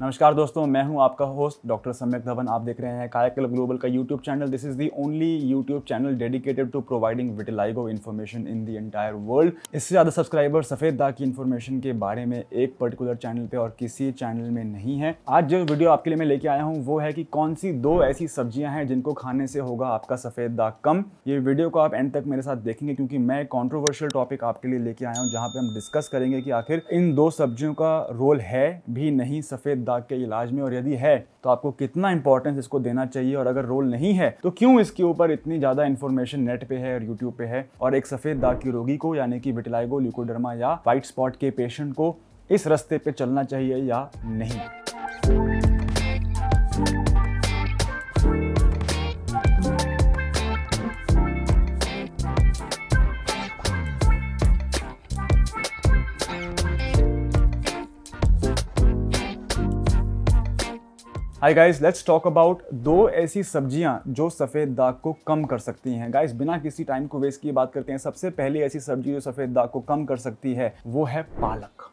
नमस्कार दोस्तों मैं हूं आपका होस्ट डॉक्टर सम्यक धवन आप देख रहे हैं कायाकल ग्लोबल का YouTube channel this is the only YouTube channel dedicated to providing vitiligo information in the entire world इससे ज़्यादा सब्सक्राइबर सफ़ेद दाग की इन्फॉर्मेशन के बारे में एक पर्टिकुलर चैनल पर और किसी चैनल में नहीं है आज जो वीडियो आपके लिए मैं लेके आया हूँ वो है कि कौन सी दो ऐसी सब्जियाँ हैं जिनको खाने से होगा आपका सफ़ेद दाग कम ये वीडियो को आप एंड तक मेरे साथ देखेंगे क्योंकि मैं कॉन्ट्रोवर्शियल टॉपिक आपके लिए लेके आया हूँ जहाँ पर हम डिस्कस करेंगे कि आखिर इन दो सब्जियों का रोल है भी नहीं सफ़ेद दाग के इलाज में और यदि है तो आपको कितना इंपॉर्टेंस इसको देना चाहिए और अगर रोल नहीं है तो क्यों इसके ऊपर इतनी ज़्यादा इन्फॉर्मेशन नेट पे है और यूट्यूब पे है और एक सफ़ेद दाग की रोगी को यानी कि विटिलाइगो ल्यूकोडर्मा या वाइट स्पॉट के पेशेंट को इस रास्ते पे चलना चाहिए या नहीं hi guys let's talk about दो ऐसी सब्जियां जो सफ़ेद दाग को कम कर सकती हैं गाइस बिना किसी टाइम को वेस्ट किए बात करते हैं सबसे पहली ऐसी सब्जी जो सफ़ेद दाग को कम कर सकती है वो है पालक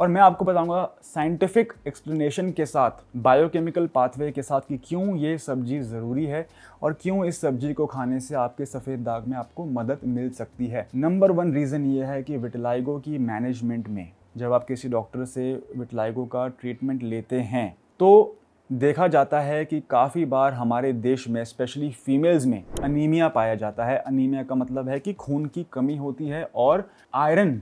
और मैं आपको बताऊंगा साइंटिफिक एक्सप्लेनेशन के साथ बायोकेमिकल पाथवे के साथ कि क्यों ये सब्जी ज़रूरी है और क्यों इस सब्जी को खाने से आपके सफ़ेद दाग में आपको मदद मिल सकती है नंबर वन रीज़न ये है कि विटलाइगो की मैनेजमेंट में जब आप किसी डॉक्टर से विटलाइगो का ट्रीटमेंट लेते हैं तो देखा जाता है कि काफ़ी बार हमारे देश में स्पेशली फीमेल्स में अनीमिया पाया जाता है अनीमिया का मतलब है कि खून की कमी होती है और आयरन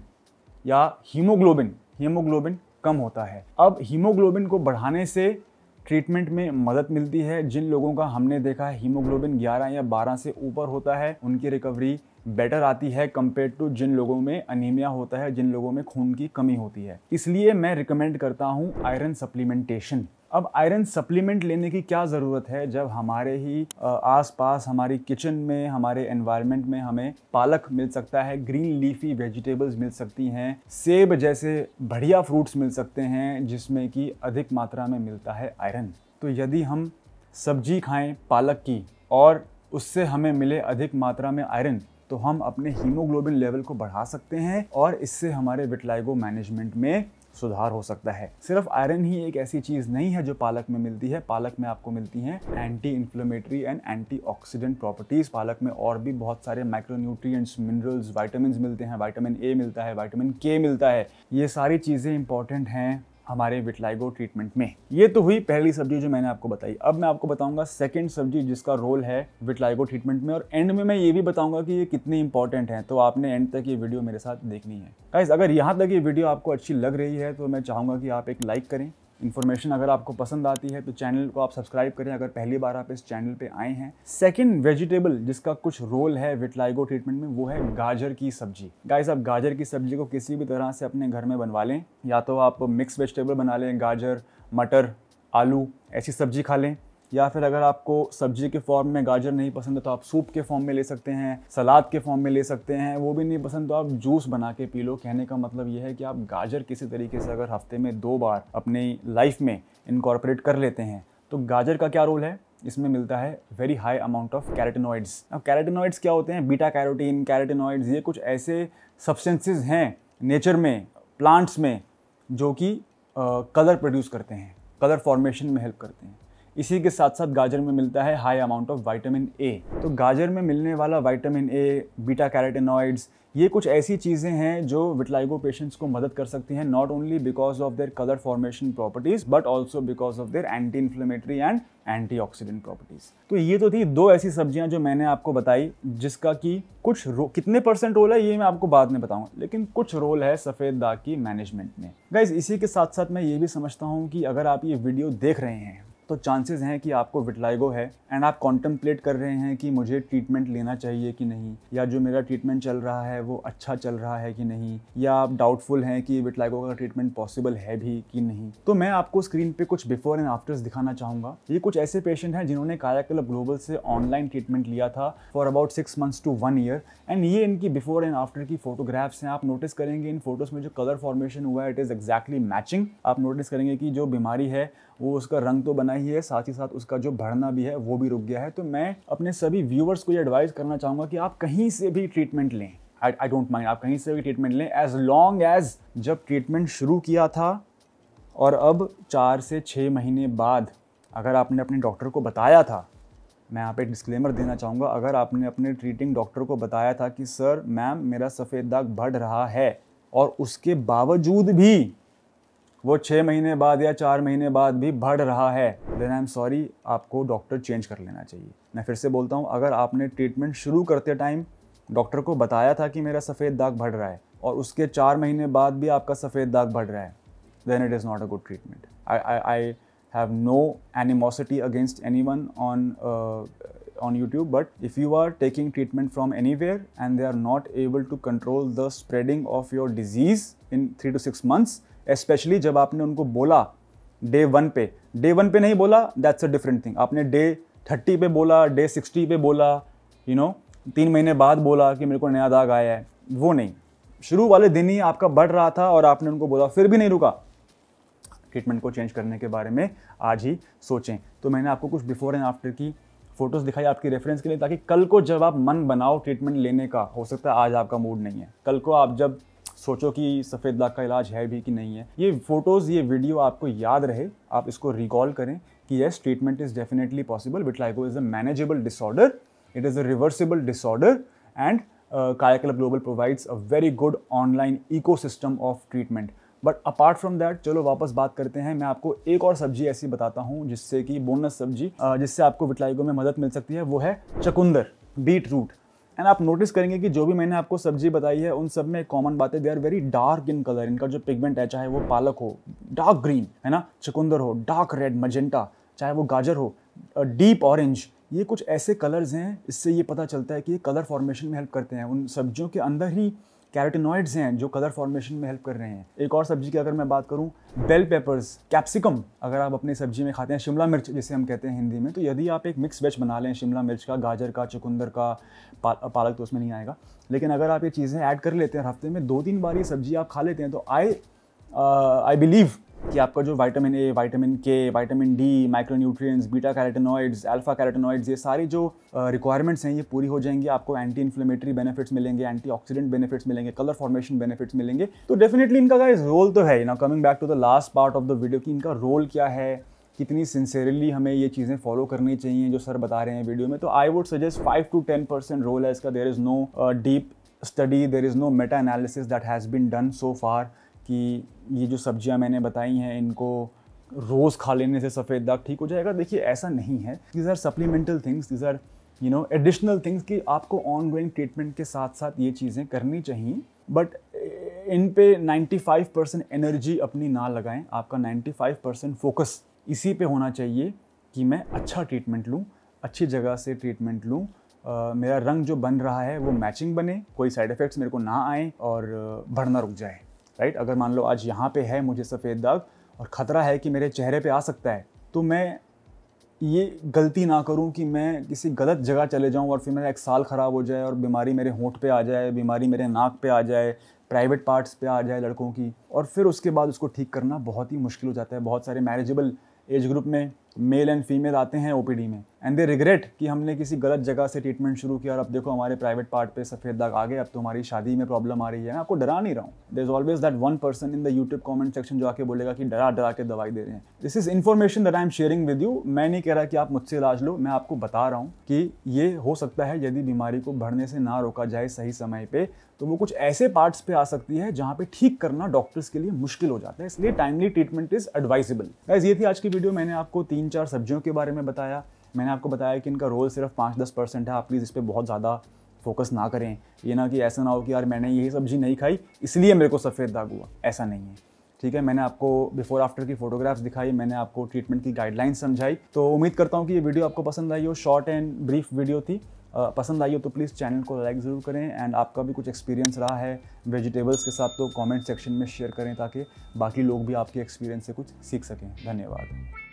या हीमोग्लोबिन हीमोग्लोबिन कम होता है अब हीमोग्लोबिन को बढ़ाने से ट्रीटमेंट में मदद मिलती है जिन लोगों का हमने देखा है हीमोग्लोबिन 11 या 12 से ऊपर होता है उनकी रिकवरी बेटर आती है कम्पेयर टू जिन लोगों में अनीमिया होता है जिन लोगों में खून की कमी होती है इसलिए मैं रिकमेंड करता हूँ आयरन सप्लीमेंटेशन अब आयरन सप्लीमेंट लेने की क्या ज़रूरत है जब हमारे ही आसपास हमारी किचन में हमारे एनवायरनमेंट में हमें पालक मिल सकता है ग्रीन लीफी वेजिटेबल्स मिल सकती हैं सेब जैसे बढ़िया फ्रूट्स मिल सकते हैं जिसमें कि अधिक मात्रा में मिलता है आयरन तो यदि हम सब्जी खाएं पालक की और उससे हमें मिले अधिक मात्रा में आयरन तो हम अपने हीमोग्लोबिन लेवल को बढ़ा सकते हैं और इससे हमारे विटलाइगो मैनेजमेंट में सुधार हो सकता है सिर्फ आयरन ही एक ऐसी चीज़ नहीं है जो पालक में मिलती है पालक में आपको मिलती हैं anti inflammatory and anti oxidant properties पालक में और भी बहुत सारे माइक्रोन्यूट्रिय मिनरल्स वाइटामिन मिलते हैं वाइटामिन ए मिलता है वाइटामिन के मिलता है ये सारी चीज़ें इंपॉर्टेंट हैं हमारे विटलाइगो ट्रीटमेंट में ये तो हुई पहली सब्जी जो मैंने आपको बताई अब मैं आपको बताऊंगा सेकंड सब्जी जिसका रोल है विटलाइगो ट्रीटमेंट में और एंड में मैं ये भी बताऊंगा कि ये कितनी इंपॉर्टेंट है तो आपने एंड तक ये वीडियो मेरे साथ देखनी है अगर यहाँ तक ये वीडियो आपको अच्छी लग रही है तो मैं चाहूँगा कि आप एक लाइक करें इन्फॉर्मेशन अगर आपको पसंद आती है तो चैनल को आप सब्सक्राइब करें अगर पहली बार आप इस चैनल पे आए हैं सेकंड वेजिटेबल जिसका कुछ रोल है विटलाइगो ट्रीटमेंट में वो है गाजर की सब्जी गाइस आप गाजर की सब्जी को किसी भी तरह से अपने घर में बनवा लें या तो आप मिक्स वेजिटेबल बना लें गाजर मटर आलू ऐसी सब्जी खा लें या फिर अगर आपको सब्जी के फॉर्म में गाजर नहीं पसंद है तो आप सूप के फॉर्म में ले सकते हैं सलाद के फॉर्म में ले सकते हैं वो भी नहीं पसंद तो आप जूस बना के पी लो कहने का मतलब ये है कि आप गाजर किसी तरीके से अगर हफ्ते में दो बार अपनी लाइफ में इनकॉर्पोरेट कर लेते हैं तो गाजर का क्या रोल है इसमें मिलता है very high amount of carotenoids अब कैरेटिनॉइड्स क्या होते हैं बीटा कैरोटीन कैरेटिनॉइड्स ये कुछ ऐसे सब्सटेंसेस हैं नेचर में प्लांट्स में जो कि कलर प्रोड्यूस करते हैं कलर फॉर्मेशन में हेल्प करते हैं इसी के साथ साथ गाजर में मिलता है high amount of vitamin A तो गाजर में मिलने वाला वाइटामिन ए बीटा कैरेटेनॉइड्स ये कुछ ऐसी चीज़ें हैं जो विटलाइगो पेशेंट्स को मदद कर सकती हैं not only because of their colour formation properties but also because of their anti inflammatory and antioxidant properties तो ये तो थी दो ऐसी सब्जियां जो मैंने आपको बताई जिसका कि कुछ रो कितने परसेंट रोल है ये मैं आपको बाद में बताऊंगा लेकिन कुछ रोल है सफ़ेद दाग की मैनेजमेंट में गाइज इसी के साथ साथ मैं ये भी समझता हूँ कि अगर आप ये वीडियो देख रहे हैं तो चांसेस हैं कि आपको विटलाइगो है एंड आप कॉन्टम्पलेट कर रहे हैं कि मुझे ट्रीटमेंट लेना चाहिए कि नहीं या जो मेरा ट्रीटमेंट चल रहा है वो अच्छा चल रहा है कि नहीं या आप डाउटफुल हैं कि विटलाइगो का ट्रीटमेंट पॉसिबल है भी कि नहीं तो मैं आपको स्क्रीन पे कुछ बिफोर एंड आफ्टर्स दिखाना चाहूँगा ये कुछ ऐसे पेशेंट हैं जिन्होंने कायाकल्प ग्लोबल से ऑनलाइन ट्रीटमेंट लिया था for about six months to one year and ये इनकी बिफोर एंड आफ्टर की फोटोग्राफ्स हैं आप नोटिस करेंगे इन फोटोज़ में जो कलर फॉर्मेशन हुआ है इट इज़ एक्जैक्टली मैचिंग आप नोटिस करेंगे कि जो बीमारी है वो उसका रंग तो बना ही है साथ ही साथ उसका जो भरना भी है वो भी रुक गया है तो मैं अपने सभी व्यूवर्स को ये एडवाइस करना चाहूँगा कि आप कहीं से भी ट्रीटमेंट लें आई डोंट माइंड आप कहीं से भी ट्रीटमेंट लें एज लॉन्ग एज जब ट्रीटमेंट शुरू किया था और अब चार से छः महीने बाद अगर आपने अपने डॉक्टर को बताया था मैं यहाँ पे डिस्क्लेमर देना चाहूँगा अगर आपने अपने ट्रीटिंग डॉक्टर को बताया था कि सर मैम मेरा सफ़ेद दाग बढ़ रहा है और उसके बावजूद भी वो छः महीने बाद या चार महीने बाद भी बढ़ रहा है देन आई एम सॉरी आपको डॉक्टर चेंज कर लेना चाहिए मैं फिर से बोलता हूँ अगर आपने ट्रीटमेंट शुरू करते टाइम डॉक्टर को बताया था कि मेरा सफ़ेद दाग बढ़ रहा है और उसके चार महीने बाद भी आपका सफ़ेद दाग बढ़ रहा है then it is not a good treatment I I have no animosity against anyone on on YouTube but if you are taking treatment from anywhere and they are not able to control the spreading of your disease in three to six months specially जब आपने उनको बोला day one पे day one पे नहीं बोला that's a different thing आपने day thirty पे बोला डे सिक्सटी पे बोला यू you नो know, तीन महीने बाद बोला कि मेरे को नया दाग आया है वो नहीं शुरू वाले दिन ही आपका बढ़ रहा था और आपने उनको बोला फिर भी नहीं रुका ट्रीटमेंट को चेंज करने के बारे में आज ही सोचें तो मैंने आपको कुछ बिफोर एंड आफ्टर की फ़ोटोज़ दिखाई आपकी रेफरेंस के लिए ताकि कल को जब आप मन बनाओ ट्रीटमेंट लेने का हो सकता है आज आपका मूड नहीं है कल को आप जब सोचो कि सफ़ेद दाग का इलाज है भी कि नहीं है ये फ़ोटोज़ ये वीडियो आपको याद रहे आप इसको रिकॉल करें कि yes treatment is definitely possible लाइको is a manageable disorder it is a reversible disorder and Kaya global provides a very good online echo of treatment but apart from that चलो वापस बात करते हैं मैं आपको एक और सब्जी ऐसी बताता हूँ जिससे कि बोनस सब्जी uh, जिससे आपको विटलाइगो में मदद मिल सकती है वो है चकुंदर बीट रूट एंड आप नोटिस करेंगे कि जो भी मैंने आपको सब्जी बताई है उन सब में कॉमन बात है they are very dark in colour इनका जो पिगमेंट है चाहे वो पालक हो डार्क ग्रीन है ना चुकंदर हो डार्क रेड मजेंटा चाहे वो गाजर हो डीप ऑरेंज ये कुछ ऐसे कलर्स हैं इससे ये पता चलता है कि ये कलर फॉर्मेशन में हेल्प करते हैं उन सब्जियों के अंदर ही कैरेटिनॉइड्स हैं जो कलर फॉर्मेशन में हेल्प कर रहे हैं एक और सब्जी की अगर मैं बात करूँ बेल पेपर्स कैप्सिकम अगर आप अपनी सब्जी में खाते हैं शिमला मिर्च जिसे हम कहते हैं हिंदी में तो यदि आप एक मिक्स वेज बना लें शिमला मिर्च का गाजर का चुकंदर का पा, पालक तो उसमें नहीं आएगा लेकिन अगर आप ये चीज़ें ऐड कर लेते हैं हफ्ते में दो तीन बार ये सब्जी आप खा लेते हैं तो आई आई बिलीव कि आपका जो vitamin A vitamin K vitamin D micronutrients beta carotenoids alpha carotenoids ये सारी जो रिक्वायरमेंट्स हैं ये पूरी हो जाएंगी आपको एंटी इन्फ्लेमेटरी बेनिफिट्स मिलेंगे एंटीऑक्सीडेंट बेनिफिट्स मिलेंगे कलर फॉर्मेशन बेनिफिट्स मिलेंगे तो डेफिनेटली इनका गाइज रोल तो है ना coming back to the last part of the video कि इनका रोल क्या है कितनी सिंसेरली हमें ये चीज़ें फॉलो करनी चाहिए जो सर बता रहे हैं वीडियो में तो I would suggest five to ten percent role है इसका there is no deep study there is no meta analysis that has been done so far कि ये जो सब्जियां मैंने बताई हैं इनको रोज़ खा लेने से सफ़ेद दाग ठीक हो जाएगा देखिए ऐसा नहीं है these are supplemental things these are you know additional things कि आपको ऑन गोइंग ट्रीटमेंट के साथ साथ ये चीज़ें करनी चाहिए बट इन पे 95 परसेंट एनर्जी अपनी ना लगाएं आपका 95 परसेंट फोकस इसी पे होना चाहिए कि मैं अच्छा ट्रीटमेंट लूँ अच्छी जगह से ट्रीटमेंट लूँ Uh, मेरा रंग जो बन रहा है वो मैचिंग बने कोई साइड इफ़ेक्ट्स मेरे को ना आए और बढ़ना रुक जाए राइट अगर मान लो आज यहाँ पे है मुझे सफ़ेद दाग और ख़तरा है कि मेरे चेहरे पे आ सकता है तो मैं ये गलती ना करूँ कि मैं किसी गलत जगह चले जाऊँ और फिर मेरा एक साल ख़राब हो जाए और बीमारी मेरे होंठ पे आ जाए बीमारी मेरे नाक पे आ जाए प्राइवेट पार्ट्स पे आ जाए लड़कों की और फिर उसके बाद उसको ठीक करना बहुत ही मुश्किल हो जाता है बहुत सारे मैरिजेबल एज ग्रुप में मेल एंड फीमेल आते हैं ओ में एंड दे रिग्रेट कि हमने किसी गलत जगह से ट्रीटमेंट शुरू किया और अब देखो हमारे प्राइवेट पार्ट पे सफ़ेद दाग आ गए अब तो हमारी शादी में प्रॉब्लम आ रही है मैं आपको डरा नहीं रहा हूँ there is always that one person in the YouTube comment section जो आके बोलेगा कि डरा डरा के दवाई दे रहे हैं this is information that I am sharing with you मैं नहीं कह रहा कि आप मुझसे इलाज लो मैं आपको बता रहा हूँ कि ये हो सकता है यदि बीमारी को बढ़ने से ना रोका जाए सही समय पर तो वो कुछ ऐसे पार्ट्स पे आ सकती है जहाँ पे ठीक करना डॉक्टर्स के लिए मुश्किल हो जाता है इसलिए timely treatment is advisable guys ये थी आज की वीडियो मैंने आपको तीन चार सब्जियों के बारे में बताया मैंने आपको बताया कि इनका रोल सिर्फ पाँच दस परसेंट है आप प्लीज़ इस पर बहुत ज़्यादा फोकस ना करें ये ना कि ऐसा ना हो कि यार मैंने ये सब्जी नहीं खाई इसलिए मेरे को सफ़ेद दाग हुआ ऐसा नहीं है ठीक है मैंने आपको बिफोर आफ्टर की फोटोग्राफ्स दिखाई मैंने आपको ट्रीटमेंट की गाइडलाइंस समझाई तो उम्मीद करता हूँ कि ये वीडियो आपको पसंद आई हो शॉर्ट एंड ब्रीफ वीडियो थी पसंद आई हो तो प्लीज़ चैनल को लाइक ज़रूर करें एंड आपका भी कुछ एक्सपीरियंस रहा है वेजिटेबल्स के साथ तो कमेंट सेक्शन में शेयर करें ताकि बाकी लोग भी आपके एक्सपीरियंस से कुछ सीख सकें धन्यवाद